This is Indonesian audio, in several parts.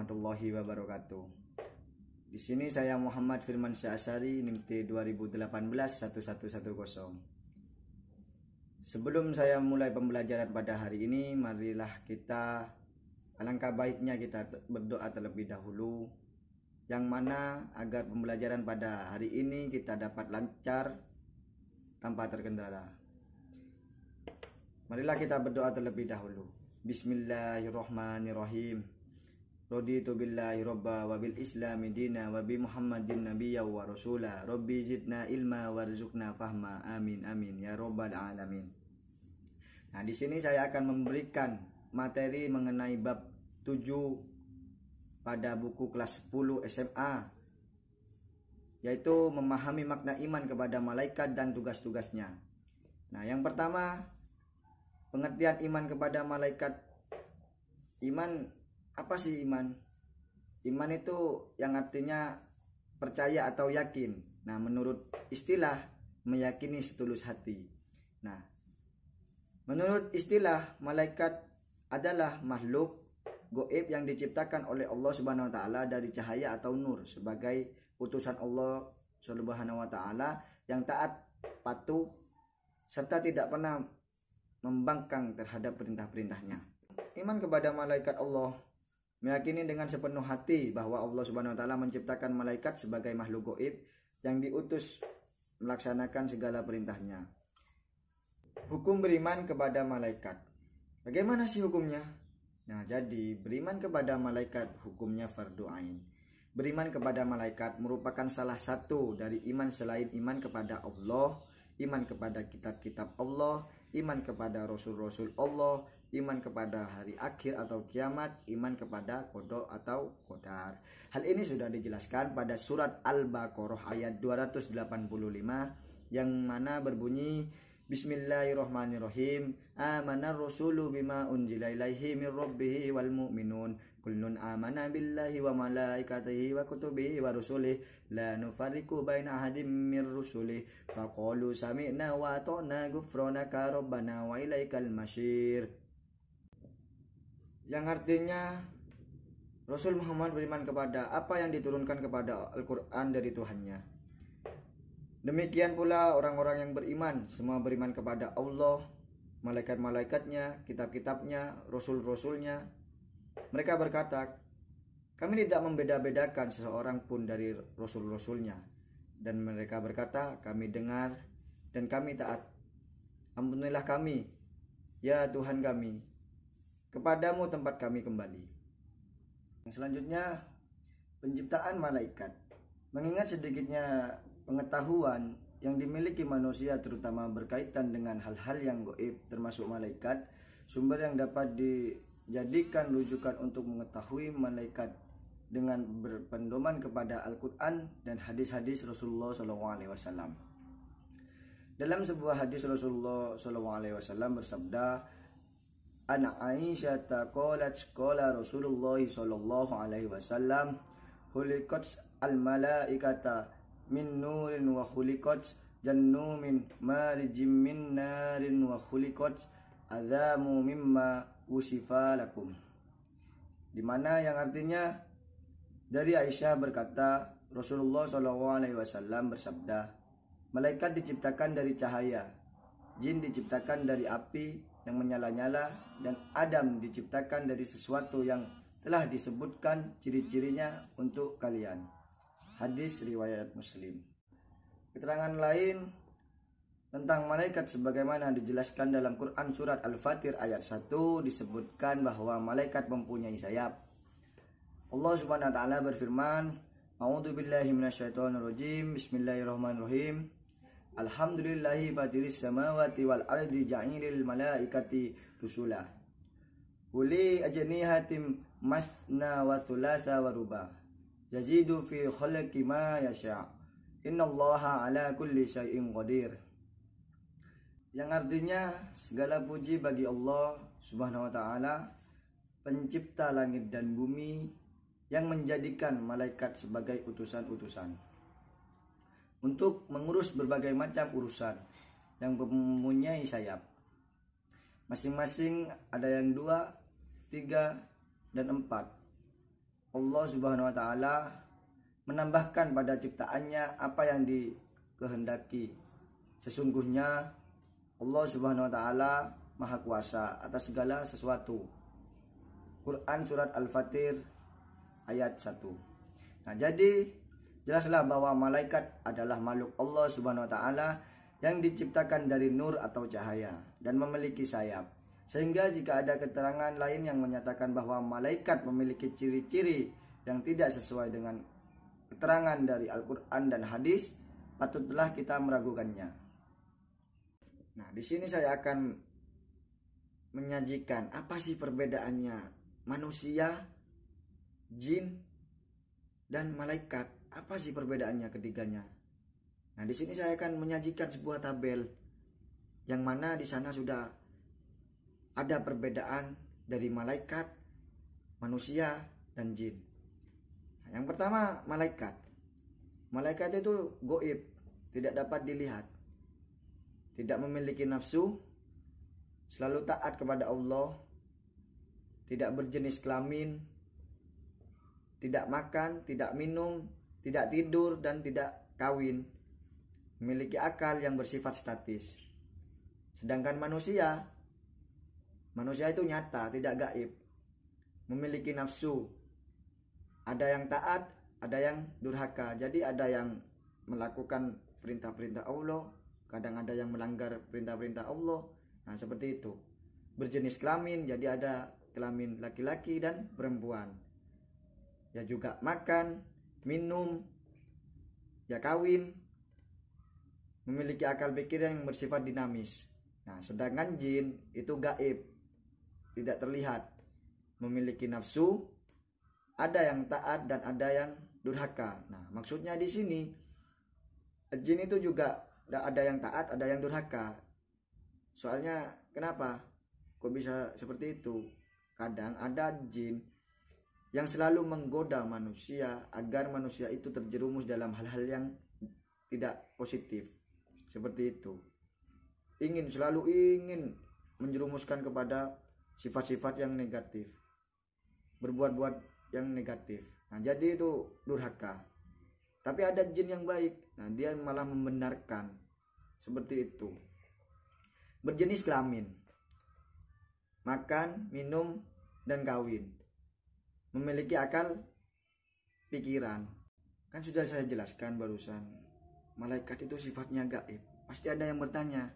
warahmatullahi wabarakatuh. Di sini saya Muhammad Firman Syahsari NIMT 2018 1110. Sebelum saya mulai pembelajaran pada hari ini, marilah kita alangkah baiknya kita berdoa terlebih dahulu yang mana agar pembelajaran pada hari ini kita dapat lancar tanpa terkendala. Marilah kita berdoa terlebih dahulu. Bismillahirrahmanirrahim. Raditu billahi robba wa bil islami dina wa bi muhammadin nabiyya wa rasula Rabbi zidna ilma warzukna fahma amin amin ya robbal alamin Nah di sini saya akan memberikan materi mengenai bab 7 pada buku kelas 10 SMA yaitu memahami makna iman kepada malaikat dan tugas-tugasnya Nah yang pertama pengertian iman kepada malaikat iman apa sih iman? Iman itu yang artinya percaya atau yakin. Nah, menurut istilah meyakini setulus hati. Nah, menurut istilah malaikat adalah makhluk goib yang diciptakan oleh Allah Subhanahu wa taala dari cahaya atau nur sebagai utusan Allah Subhanahu wa taala yang taat, patuh serta tidak pernah membangkang terhadap perintah-perintahnya. Iman kepada malaikat Allah Meyakini dengan sepenuh hati bahwa Allah Subhanahu wa taala menciptakan malaikat sebagai makhluk gaib yang diutus melaksanakan segala perintahnya. Hukum beriman kepada malaikat. Bagaimana sih hukumnya? Nah, jadi beriman kepada malaikat hukumnya fardu ain. Beriman kepada malaikat merupakan salah satu dari iman selain iman kepada Allah, iman kepada kitab-kitab Allah, iman kepada rasul-rasul Allah, iman kepada hari akhir atau kiamat, iman kepada kodok atau kodar. Hal ini sudah dijelaskan pada surat Al-Baqarah ayat 285 yang mana berbunyi Bismillahirrahmanirrahim. Amana rusulu bima unzila ilaihi min rabbih wal mu'minun. Kullun amana billahi wa malaikatihi wa kutubihi wa rusulih. La nufarriqu baina ahadin min rusulih. Faqalu sami'na wa ata'na ghufranaka rabbana wa ilaikal masyir yang artinya Rasul Muhammad beriman kepada apa yang diturunkan kepada Al-Quran dari Tuhannya. Demikian pula orang-orang yang beriman, semua beriman kepada Allah, malaikat-malaikatnya, kitab-kitabnya, rasul-rasulnya. Mereka berkata, kami tidak membeda-bedakan seseorang pun dari rasul-rasulnya. Dan mereka berkata, kami dengar dan kami taat. Ampunilah kami, ya Tuhan kami, Kepadamu tempat kami kembali. Yang selanjutnya, penciptaan malaikat. Mengingat sedikitnya pengetahuan yang dimiliki manusia terutama berkaitan dengan hal-hal yang goib termasuk malaikat, sumber yang dapat dijadikan rujukan untuk mengetahui malaikat dengan berpendoman kepada Al-Quran dan hadis-hadis Rasulullah SAW. Dalam sebuah hadis Rasulullah SAW bersabda, An Aisyah taqalat qala Rasulullah sallallahu alaihi wasallam khuliqat al malaikata min nurin wa khuliqat jannu min marjim min narin wa khuliqat azamu mimma usifa lakum dimana yang artinya dari Aisyah berkata Rasulullah Shallallahu Alaihi Wasallam bersabda malaikat diciptakan dari cahaya jin diciptakan dari api yang menyala-nyala dan Adam diciptakan dari sesuatu yang telah disebutkan ciri-cirinya untuk kalian. Hadis riwayat Muslim. Keterangan lain tentang malaikat sebagaimana dijelaskan dalam Quran surat Al-Fatir ayat 1 disebutkan bahwa malaikat mempunyai sayap. Allah Subhanahu wa taala berfirman, "A'udzu billahi minasyaitonir rajim. Bismillahirrahmanirrahim." Alhamdulillahi fatiris samawati wal ardi ja'ilil malaikati rusula Uli ajnihatim masna wa thulasa wa rubah Yazidu fi khalqi ma yasha' Allaha ala kulli syai'in qadir yang artinya segala puji bagi Allah Subhanahu wa taala pencipta langit dan bumi yang menjadikan malaikat sebagai utusan-utusan untuk mengurus berbagai macam urusan yang mempunyai sayap. Masing-masing ada yang dua, tiga, dan empat. Allah Subhanahu wa Ta'ala menambahkan pada ciptaannya apa yang dikehendaki. Sesungguhnya Allah Subhanahu wa Ta'ala Maha Kuasa atas segala sesuatu. Quran Surat Al-Fatir ayat 1. Nah jadi Jelaslah bahwa malaikat adalah makhluk Allah Subhanahu wa taala yang diciptakan dari nur atau cahaya dan memiliki sayap. Sehingga jika ada keterangan lain yang menyatakan bahwa malaikat memiliki ciri-ciri yang tidak sesuai dengan keterangan dari Al-Qur'an dan hadis, patutlah kita meragukannya. Nah, di sini saya akan menyajikan apa sih perbedaannya manusia, jin, dan malaikat apa sih perbedaannya ketiganya? Nah, di sini saya akan menyajikan sebuah tabel yang mana di sana sudah ada perbedaan dari malaikat, manusia, dan jin. Nah, yang pertama, malaikat. Malaikat itu goib, tidak dapat dilihat. Tidak memiliki nafsu, selalu taat kepada Allah, tidak berjenis kelamin, tidak makan, tidak minum, tidak tidur dan tidak kawin, memiliki akal yang bersifat statis. Sedangkan manusia, manusia itu nyata, tidak gaib, memiliki nafsu. Ada yang taat, ada yang durhaka. Jadi ada yang melakukan perintah-perintah Allah, kadang ada yang melanggar perintah-perintah Allah. Nah, seperti itu. Berjenis kelamin, jadi ada kelamin laki-laki dan perempuan. Ya juga makan, minum, ya kawin, memiliki akal pikir yang bersifat dinamis. Nah, sedangkan jin itu gaib, tidak terlihat, memiliki nafsu, ada yang taat dan ada yang durhaka. Nah, maksudnya di sini jin itu juga ada yang taat, ada yang durhaka. Soalnya kenapa? Kok bisa seperti itu? Kadang ada jin yang selalu menggoda manusia agar manusia itu terjerumus dalam hal-hal yang tidak positif seperti itu ingin selalu ingin menjerumuskan kepada sifat-sifat yang negatif berbuat-buat yang negatif nah jadi itu durhaka tapi ada jin yang baik nah dia malah membenarkan seperti itu berjenis kelamin makan minum dan kawin memiliki akal pikiran. Kan sudah saya jelaskan barusan, malaikat itu sifatnya gaib. Pasti ada yang bertanya,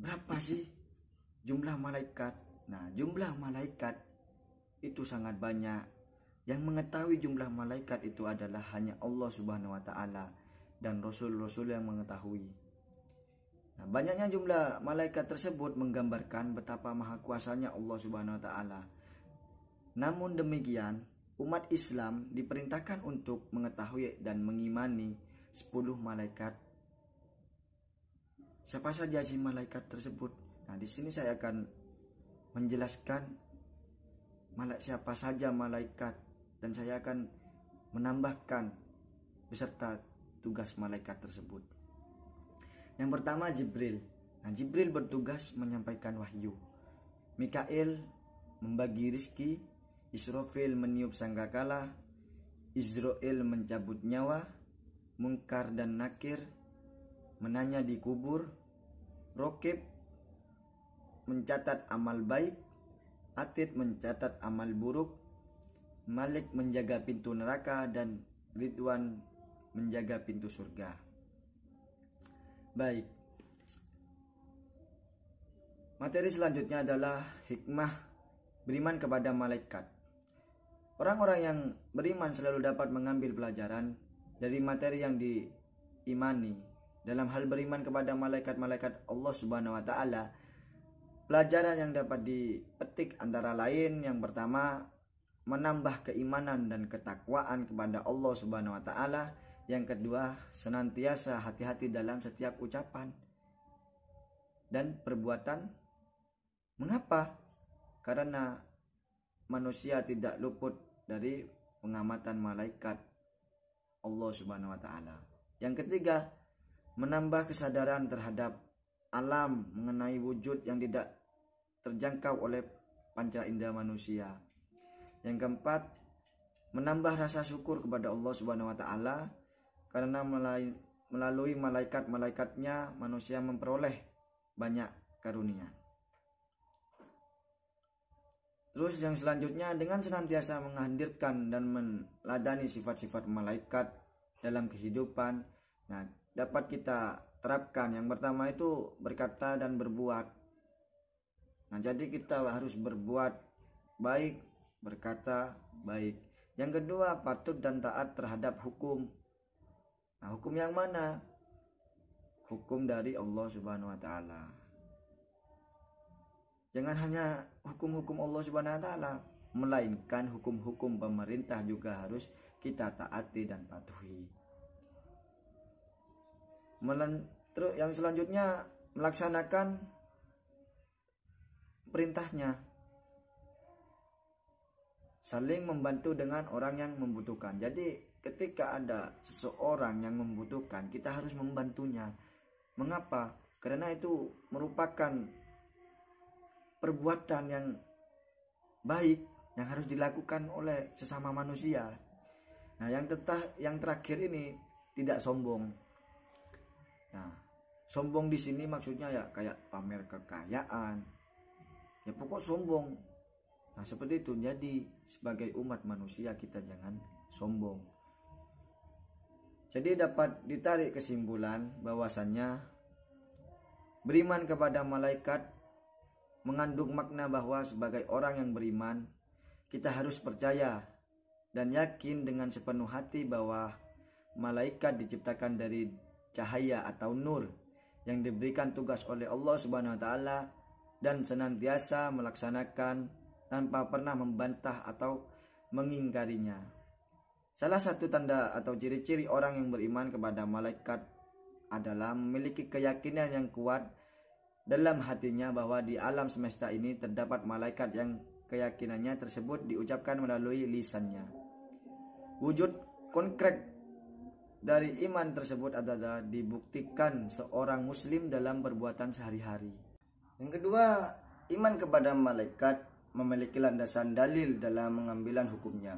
berapa sih jumlah malaikat? Nah, jumlah malaikat itu sangat banyak. Yang mengetahui jumlah malaikat itu adalah hanya Allah Subhanahu wa taala dan rasul-rasul yang mengetahui. Nah, banyaknya jumlah malaikat tersebut menggambarkan betapa maha kuasanya Allah Subhanahu wa taala namun demikian, umat Islam diperintahkan untuk mengetahui dan mengimani 10 malaikat. Siapa saja si malaikat tersebut? Nah, di sini saya akan menjelaskan malaikat siapa saja malaikat dan saya akan menambahkan beserta tugas malaikat tersebut. Yang pertama Jibril. Nah, Jibril bertugas menyampaikan wahyu. Mikail membagi rizki Israfil meniup sangkakala, Israel mencabut nyawa, mungkar dan nakir, menanya di kubur, rokib mencatat amal baik, atid mencatat amal buruk, Malik menjaga pintu neraka dan Ridwan menjaga pintu surga. Baik. Materi selanjutnya adalah hikmah beriman kepada malaikat. Orang-orang yang beriman selalu dapat mengambil pelajaran dari materi yang diimani dalam hal beriman kepada malaikat-malaikat Allah Subhanahu wa taala. Pelajaran yang dapat dipetik antara lain yang pertama menambah keimanan dan ketakwaan kepada Allah Subhanahu wa taala. Yang kedua, senantiasa hati-hati dalam setiap ucapan dan perbuatan. Mengapa? Karena manusia tidak luput dari pengamatan malaikat Allah Subhanahu wa taala. Yang ketiga, menambah kesadaran terhadap alam mengenai wujud yang tidak terjangkau oleh panca indera manusia. Yang keempat, menambah rasa syukur kepada Allah Subhanahu wa taala karena melalui malaikat-malaikatnya manusia memperoleh banyak karunia. Terus yang selanjutnya dengan senantiasa menghadirkan dan meladani sifat-sifat malaikat dalam kehidupan. Nah, dapat kita terapkan. Yang pertama itu berkata dan berbuat. Nah, jadi kita harus berbuat baik, berkata baik. Yang kedua, patut dan taat terhadap hukum. Nah, hukum yang mana? Hukum dari Allah Subhanahu wa taala. Jangan hanya hukum-hukum Allah Subhanahu wa taala, melainkan hukum-hukum pemerintah juga harus kita taati dan patuhi. Melan, terus yang selanjutnya melaksanakan perintahnya saling membantu dengan orang yang membutuhkan. Jadi ketika ada seseorang yang membutuhkan, kita harus membantunya. Mengapa? Karena itu merupakan perbuatan yang baik yang harus dilakukan oleh sesama manusia. Nah, yang tetah yang terakhir ini tidak sombong. Nah, sombong di sini maksudnya ya kayak pamer kekayaan. Ya pokok sombong. Nah, seperti itu. Jadi, sebagai umat manusia kita jangan sombong. Jadi dapat ditarik kesimpulan bahwasannya beriman kepada malaikat mengandung makna bahwa sebagai orang yang beriman, kita harus percaya dan yakin dengan sepenuh hati bahwa malaikat diciptakan dari cahaya atau nur yang diberikan tugas oleh Allah Subhanahu wa taala dan senantiasa melaksanakan tanpa pernah membantah atau mengingkarinya. Salah satu tanda atau ciri-ciri orang yang beriman kepada malaikat adalah memiliki keyakinan yang kuat dalam hatinya bahwa di alam semesta ini terdapat malaikat yang keyakinannya tersebut diucapkan melalui lisannya. Wujud konkret dari iman tersebut adalah dibuktikan seorang muslim dalam perbuatan sehari-hari. Yang kedua, iman kepada malaikat memiliki landasan dalil dalam mengambilan hukumnya.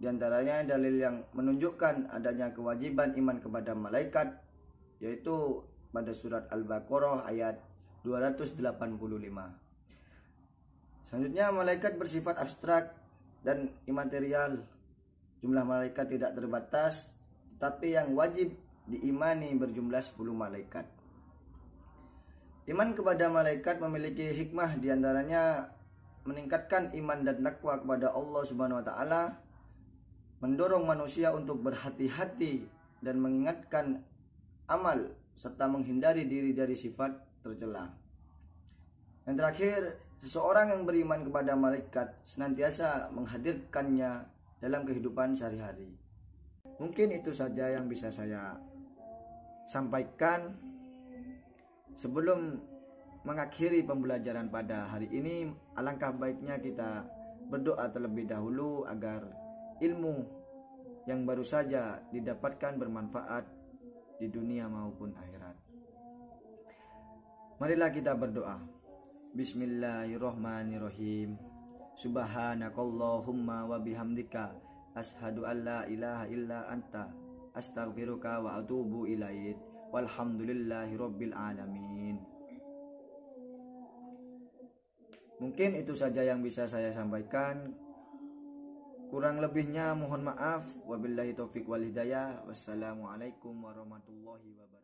Di antaranya dalil yang menunjukkan adanya kewajiban iman kepada malaikat yaitu pada surat Al-Baqarah ayat 285. Selanjutnya malaikat bersifat abstrak dan imaterial. Jumlah malaikat tidak terbatas, tapi yang wajib diimani berjumlah 10 malaikat. Iman kepada malaikat memiliki hikmah diantaranya meningkatkan iman dan takwa kepada Allah Subhanahu wa taala, mendorong manusia untuk berhati-hati dan mengingatkan amal serta menghindari diri dari sifat tercela. Yang terakhir, seseorang yang beriman kepada malaikat senantiasa menghadirkannya dalam kehidupan sehari-hari. Mungkin itu saja yang bisa saya sampaikan sebelum mengakhiri pembelajaran pada hari ini. Alangkah baiknya kita berdoa terlebih dahulu agar ilmu yang baru saja didapatkan bermanfaat di dunia maupun akhirat. Marilah kita berdoa. Bismillahirrahmanirrahim. Subhanakallahumma wa bihamdika Ashadu an la ilaha illa anta astaghfiruka wa atubu ilaik. Walhamdulillahi rabbil alamin. Mungkin itu saja yang bisa saya sampaikan. Kurang lebihnya mohon maaf. Wabillahi taufik wal hidayah. Wassalamualaikum warahmatullahi wabarakatuh.